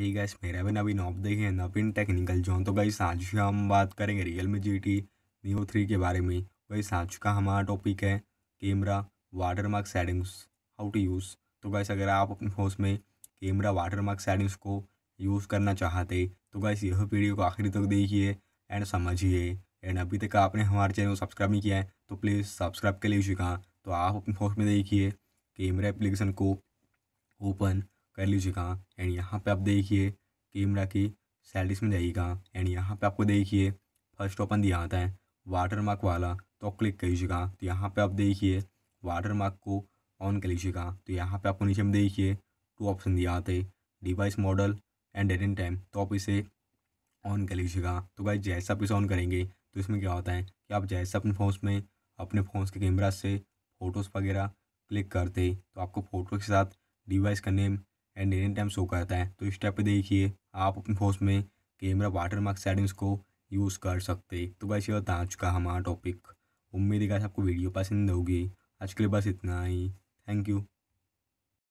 ये गैस मेरा भी नवीन ऑफ देखे नवीन टेक्निकल जोन तो गई आज हम बात करेंगे Realme G T Neo three के बारे में गई तो आज का हमारा टॉपिक है camera watermark settings how to use तो गैस अगर आप अपने फोन में कैमरा वाटर मार्क सेटिंग्स को यूज़ करना चाहते तो गैस यह वीडियो को आखिरी तक देखिए एंड समझिए एंड अभी तक आपने हमारे चैनल को सब्सक्राइब नहीं किया है तो प्लीज़ सब्सक्राइब कर लीजिएगा तो आप अपने फोन में देखिए कैमरा एप्लीकेशन को ओपन कर लीजिएगा एंड यहाँ पे आप देखिए कैमरा की सेटिंग्स में जाइएगा एंड यहाँ पे आपको देखिए फर्स्ट ओपन दिया आता है वाटर मार्क वाला तो क्लिक कर लीजिएगा तो यहाँ पे आप देखिए वाटर मार्क को ऑन कर लीजिएगा तो यहाँ पे आपको नीचे में देखिए टू ऑप्शन दिया आते device model and date and time तो आप इसे ऑन कर लीजिएगा तो भाई जैसा आप इसे ऑन करेंगे तो इसमें क्या होता है कि आप जैसा अपने फ़ोन में अपने फ़ोन के कैमरा से फ़ोटोज़ वगैरह क्लिक करते तो आपको फ़ोटो के साथ डिवाइस का name and any time show करता है तो इस टाइप पर देखिए आप अपने फोन में कैमरा वाटर मार्क सेटिंग्स को यूज़ कर सकते तो बस ये बता चुका हमारा टॉपिक उम्मीद है गाइस आपको वीडियो पसंद होगी आज के लिए बस इतना ही थैंक यू